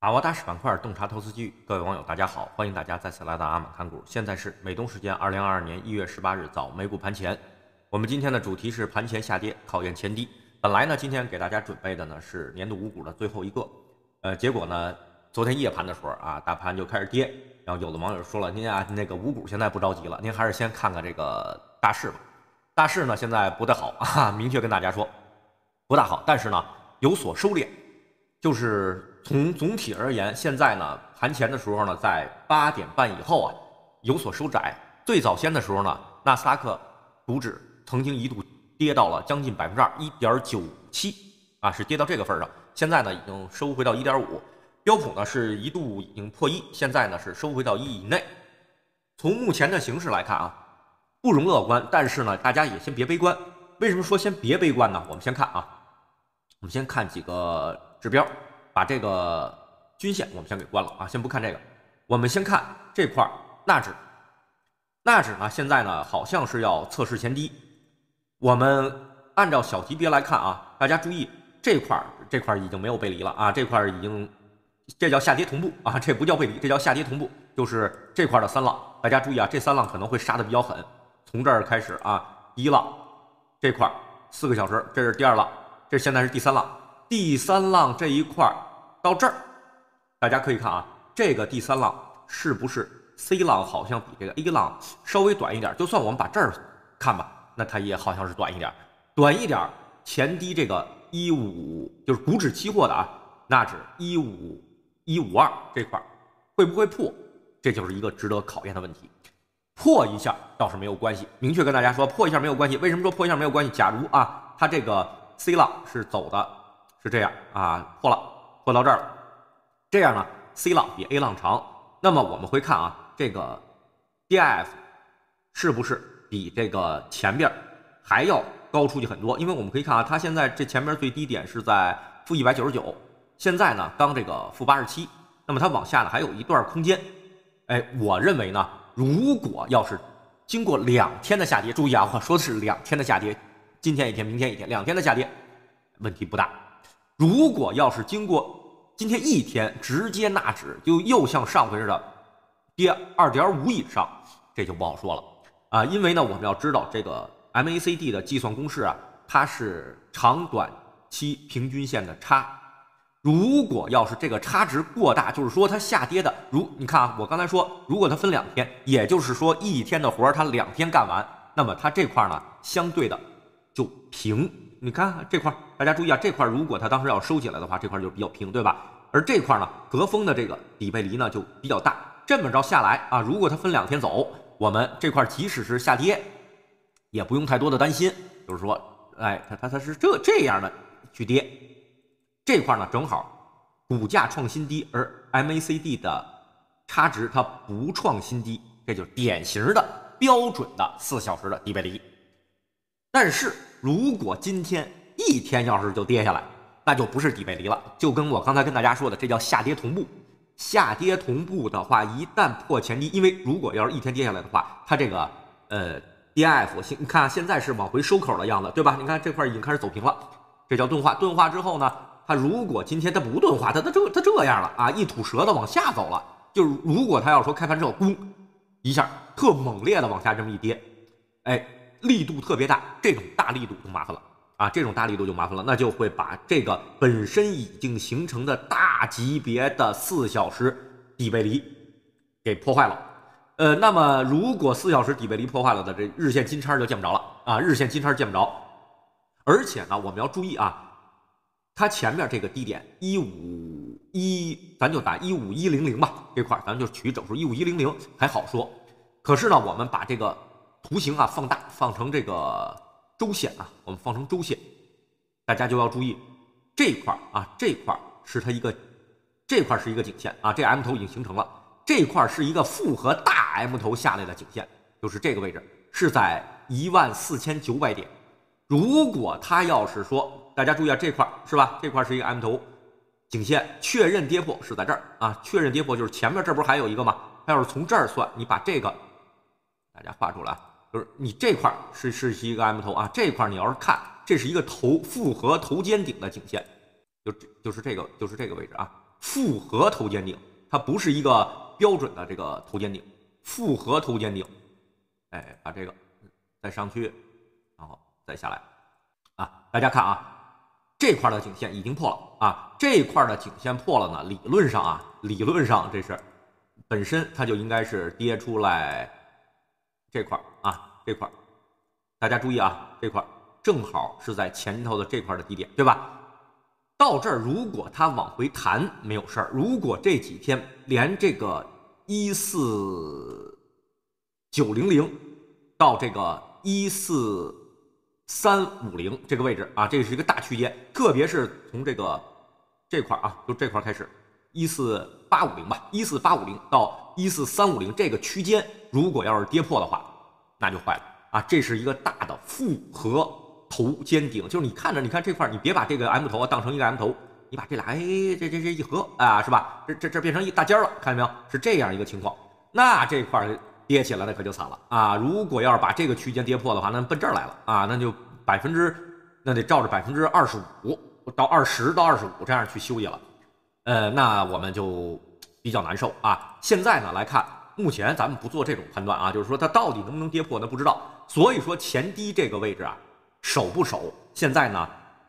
把握大势板块，洞察投资机遇。各位网友，大家好，欢迎大家再次来到阿满看股。现在是美东时间二零二二年一月十八日早，美股盘前。我们今天的主题是盘前下跌考验前低。本来呢，今天给大家准备的呢是年度五股的最后一个，呃，结果呢，昨天夜盘的时候啊，大盘就开始跌。然后有的网友说了：“您啊，那个五股现在不着急了，您还是先看看这个大势吧。”大势呢现在不太好啊，明确跟大家说，不大好。但是呢，有所收敛，就是。从总体而言，现在呢，盘前的时候呢，在八点半以后啊，有所收窄。最早先的时候呢，纳斯达克股指曾经一度跌到了将近百分之二一点九七啊，是跌到这个份上。现在呢，已经收回到一点五。标普呢，是一度已经破一，现在呢是收回到一以内。从目前的形势来看啊，不容乐观。但是呢，大家也先别悲观。为什么说先别悲观呢？我们先看啊，我们先看几个指标。把这个均线我们先给关了啊，先不看这个，我们先看这块纳指，纳指呢现在呢好像是要测试前低，我们按照小级别来看啊，大家注意这块儿这块儿已经没有背离了啊，这块儿已经这叫下跌同步啊，这不叫背离，这叫下跌同步，就是这块的三浪，大家注意啊，这三浪可能会杀的比较狠，从这儿开始啊，一浪这块四个小时，这是第二浪，这现在是第三浪。第三浪这一块儿到这儿，大家可以看啊，这个第三浪是不是 C 浪好像比这个 A 浪稍微短一点？就算我们把这儿看吧，那它也好像是短一点，短一点前低这个一五就是股指期货的啊，纳指一五一五二这块儿会不会破？这就是一个值得考验的问题。破一下倒是没有关系，明确跟大家说破一下没有关系。为什么说破一下没有关系？假如啊，它这个 C 浪是走的。是这样啊，破了，破到这儿了。这样呢，C 浪比 A 浪长。那么我们会看啊，这个 DIF 是不是比这个前边还要高出去很多？因为我们可以看啊，它现在这前边最低点是在负一百九十九，现在呢刚这个负八十七。那么它往下呢还有一段空间。哎，我认为呢，如果要是经过两天的下跌，注意啊，我说的是两天的下跌，今天一天，明天一天，两天的下跌，问题不大。如果要是经过今天一天直接纳指，就又像上回似的跌二点五以上，这就不好说了啊！因为呢，我们要知道这个 MACD 的计算公式啊，它是长短期平均线的差。如果要是这个差值过大，就是说它下跌的，如你看啊，我刚才说，如果它分两天，也就是说一天的活儿它两天干完，那么它这块呢相对的就平。你看这块，大家注意啊，这块如果它当时要收起来的话，这块就比较平，对吧？而这块呢，隔风的这个底背离呢就比较大。这么着下来啊，如果它分两天走，我们这块即使是下跌，也不用太多的担心，就是说，哎，它它它是这这样的去跌。这块呢，正好股价创新低，而 MACD 的差值它不创新低，这就是典型的标准的四小时的底背离。但是。如果今天一天要是就跌下来，那就不是底背离了，就跟我刚才跟大家说的，这叫下跌同步。下跌同步的话，一旦破前低，因为如果要是一天跌下来的话，它这个呃 DIF 你看现在是往回收口的样子，对吧？你看这块已经开始走平了，这叫钝化。钝化之后呢，它如果今天它不钝化，它它这它这样了啊，一吐舌头往下走了。就如果它要说开盘之后，咕一下特猛烈的往下这么一跌，哎。力度特别大，这种大力度就麻烦了啊！这种大力度就麻烦了，那就会把这个本身已经形成的大级别的四小时底背离给破坏了。呃，那么如果四小时底背离破坏了的，这日线金叉就见不着了啊！日线金叉见不着，而且呢，我们要注意啊，它前面这个低点一五一，咱就打一五一零零吧，这块咱就取整数一五一零零还好说。可是呢，我们把这个。图形啊，放大放成这个周线啊，我们放成周线，大家就要注意这块儿啊，这块儿是它一个，这块是一个颈线啊，这 M 头已经形成了，这块是一个复合大 M 头下来的颈线，就是这个位置是在一万四千九百点，如果它要是说，大家注意啊，这块儿是吧？这块儿是一个 M 头颈线，确认跌破是在这儿啊，确认跌破就是前面这不是还有一个吗？它要是从这儿算，你把这个大家画出来。就是你这块是是一个 M 头啊，这块你要是看，这是一个头复合头肩顶的颈线，就就是这个就是这个位置啊，复合头肩顶，它不是一个标准的这个头肩顶，复合头肩顶，哎，把这个再上去，然后再下来，啊，大家看啊，这块的颈线已经破了啊，这块的颈线破了呢，理论上啊，理论上这是本身它就应该是跌出来这块。这块儿，大家注意啊！这块儿正好是在前头的这块的低点，对吧？到这儿，如果它往回弹没有事儿。如果这几天连这个一四九零零到这个一四三五零这个位置啊，这是一个大区间，特别是从这个这块儿啊，就这块开始，一四八五零吧，一四八五零到一四三五零这个区间，如果要是跌破的话。那就坏了啊！这是一个大的复合头肩顶，就是你看着，你看这块儿，你别把这个 M 头啊当成一个 M 头，你把这俩哎这这这一合啊，是吧？这这这变成一大尖了，看见没有？是这样一个情况。那这块儿跌起来，那可就惨了啊！如果要是把这个区间跌破的话，那奔这儿来了啊，那就百分之那得照着百分之二十五到二十到二十五这样去休息了。呃，那我们就比较难受啊。现在呢，来看。目前咱们不做这种判断啊，就是说它到底能不能跌破，那不知道。所以说前低这个位置啊，守不守，现在呢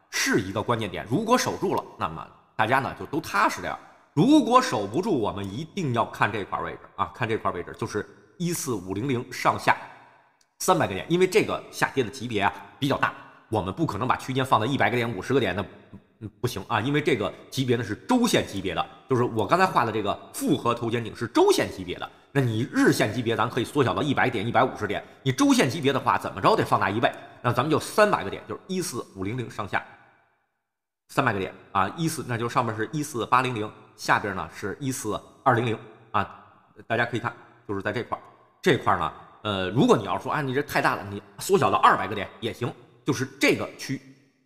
是一个关键点。如果守住了，那么大家呢就都踏实点如果守不住，我们一定要看这块位置啊，看这块位置就是一四五零零上下三百个点，因为这个下跌的级别啊比较大，我们不可能把区间放在一百个点、五十个点的。嗯，不行啊，因为这个级别呢是周线级别的，就是我刚才画的这个复合头肩顶是周线级别的。那你日线级别，咱可以缩小到一百点、一百五十点。你周线级别的话，怎么着得放大一倍？那咱们就三百个点，就是一四五零零上下，三百个点啊，一四那就上面是一四八零零，下边呢是一四二零零啊。大家可以看，就是在这块儿，这块儿呢，呃，如果你要说啊，你这太大了，你缩小到二百个点也行，就是这个区。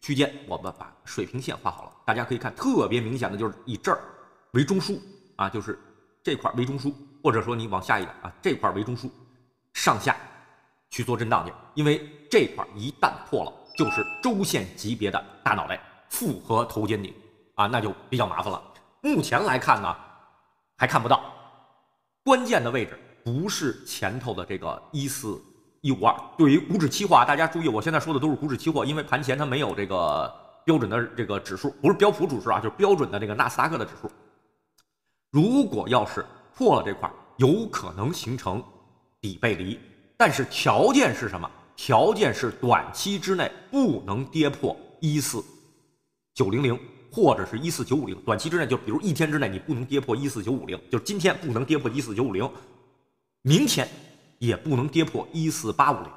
区间，我们把水平线画好了，大家可以看，特别明显的就是以这儿为中枢啊，就是这块儿为中枢，或者说你往下一个啊，这块儿为中枢，上下去做震荡去，因为这块儿一旦破了，就是周线级别的大脑袋复合头肩顶啊，那就比较麻烦了。目前来看呢，还看不到关键的位置，不是前头的这个一四。一五二，对于股指期货，啊，大家注意，我现在说的都是股指期货，因为盘前它没有这个标准的这个指数，不是标普指数啊，就是标准的这个纳斯达克的指数。如果要是破了这块，有可能形成底背离，但是条件是什么？条件是短期之内不能跌破一四九零零或者是一四九五零，短期之内就比如一天之内你不能跌破一四九五零，就是今天不能跌破一四九五零，明天。也不能跌破一四八五零，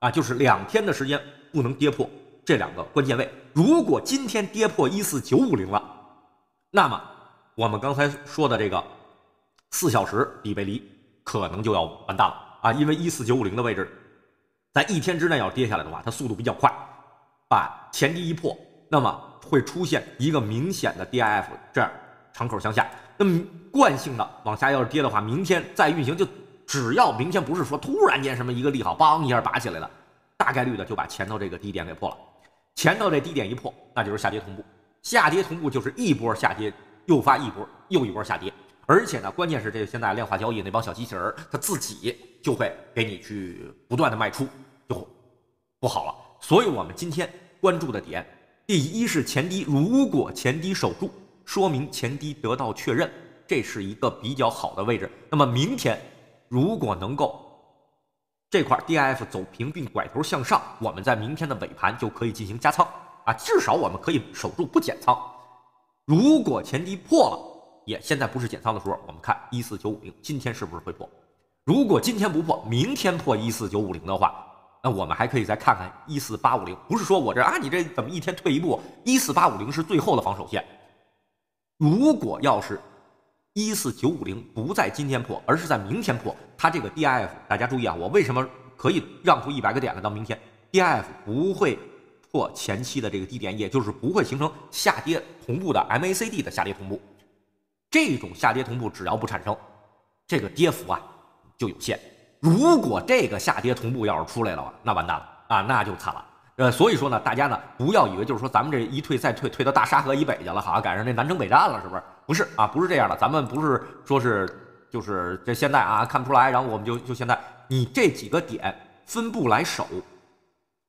啊，就是两天的时间不能跌破这两个关键位。如果今天跌破一四九五零了，那么我们刚才说的这个四小时底背离可能就要完蛋了啊，因为一四九五零的位置在一天之内要跌下来的话，它速度比较快，把前低一破，那么会出现一个明显的 DIF 这样长口向下，那么惯性的往下要是跌的话，明天再运行就。只要明天不是说突然间什么一个利好，梆一下拔起来了，大概率的就把前头这个低点给破了。前头这低点一破，那就是下跌同步，下跌同步就是一波下跌，诱发一波又一波下跌。而且呢，关键是这现在量化交易那帮小机器人，它自己就会给你去不断的卖出，就不好了。所以我们今天关注的点，第一是前低，如果前低守住，说明前低得到确认，这是一个比较好的位置。那么明天。如果能够这块 D F 走平并拐头向上，我们在明天的尾盘就可以进行加仓啊，至少我们可以守住不减仓。如果前低破了，也现在不是减仓的时候，我们看一四九五零，今天是不是会破？如果今天不破，明天破一四九五零的话，那我们还可以再看看一四八五零。不是说我这啊，你这怎么一天退一步？一四八五零是最后的防守线。如果要是。一四九五零不在今天破，而是在明天破。它这个 DIF 大家注意啊，我为什么可以让出一百个点来到明天？DIF 不会破前期的这个低点，也就是不会形成下跌同步的 MACD 的下跌同步。这种下跌同步只要不产生，这个跌幅啊就有限。如果这个下跌同步要是出来了那完蛋了啊，那就惨了。呃，所以说呢，大家呢不要以为就是说咱们这一退再退，退到大沙河以北去了，好像赶上这南征北战了，是不是？不是啊，不是这样的，咱们不是说是就是这现在啊看不出来，然后我们就就现在你这几个点分布来守，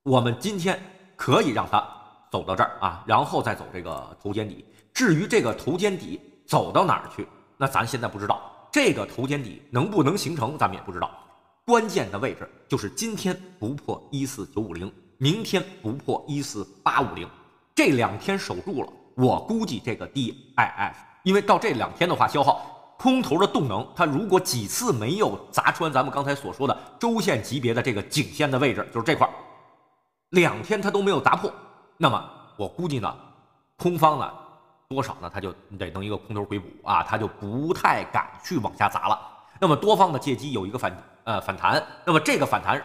我们今天可以让他走到这儿啊，然后再走这个头肩底。至于这个头肩底走到哪儿去，那咱现在不知道，这个头肩底能不能形成，咱们也不知道。关键的位置就是今天不破一四九五零。明天不破一四八五零，这两天守住了，我估计这个 dif，因为到这两天的话，消耗空头的动能，它如果几次没有砸穿咱们刚才所说的周线级别的这个颈线的位置，就是这块儿，两天它都没有砸破，那么我估计呢，空方呢多少呢，他就得弄一个空头回补啊，他就不太敢去往下砸了，那么多方的借机有一个反呃反弹，那么这个反弹。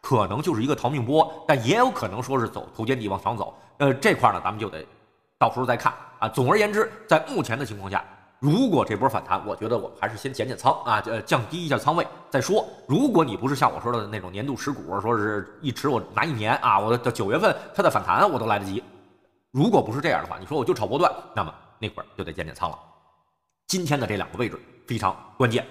可能就是一个逃命波，但也有可能说是走头肩底往上走。呃，这块呢，咱们就得到时候再看啊。总而言之，在目前的情况下，如果这波反弹，我觉得我们还是先减减仓啊，呃，降低一下仓位再说。如果你不是像我说的那种年度持股，说是一持我拿一年啊，我到九月份它的反弹我都来得及。如果不是这样的话，你说我就炒波段，那么那会儿就得减减仓了。今天的这两个位置非常关键。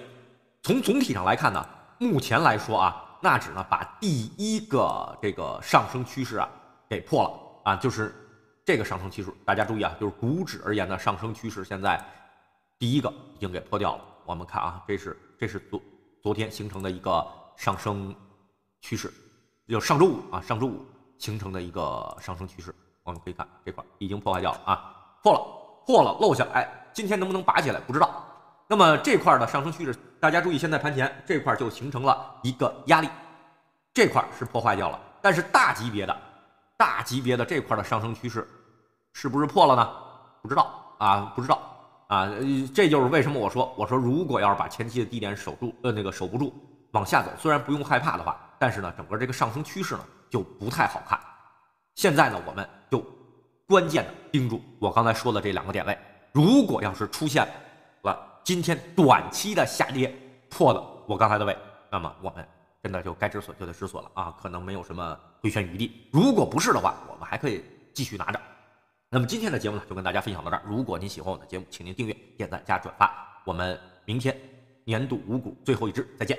从总体上来看呢，目前来说啊。纳指呢把第一个这个上升趋势啊给破了啊，就是这个上升趋势，大家注意啊，就是股指而言呢上升趋势现在第一个已经给破掉了。我们看啊，这是这是昨昨天形成的一个上升趋势，就上周五啊上周五形成的一个上升趋势，我们可以看这块已经破坏掉了啊，破了破了漏下来，今天能不能拔起来不知道。那么这块的上升趋势，大家注意，现在盘前这块就形成了一个压力，这块是破坏掉了。但是大级别的、大级别的这块的上升趋势，是不是破了呢？不知道啊，不知道啊，这就是为什么我说，我说如果要是把前期的低点守住，呃，那个守不住往下走，虽然不用害怕的话，但是呢，整个这个上升趋势呢就不太好看。现在呢，我们就关键的盯住我刚才说的这两个点位，如果要是出现了。今天短期的下跌破了我刚才的位，那么我们真的就该止损就得止损了啊，可能没有什么回旋余地。如果不是的话，我们还可以继续拿着。那么今天的节目呢，就跟大家分享到这儿。如果您喜欢我的节目，请您订阅、点赞、加转发。我们明天年度五股最后一支，再见。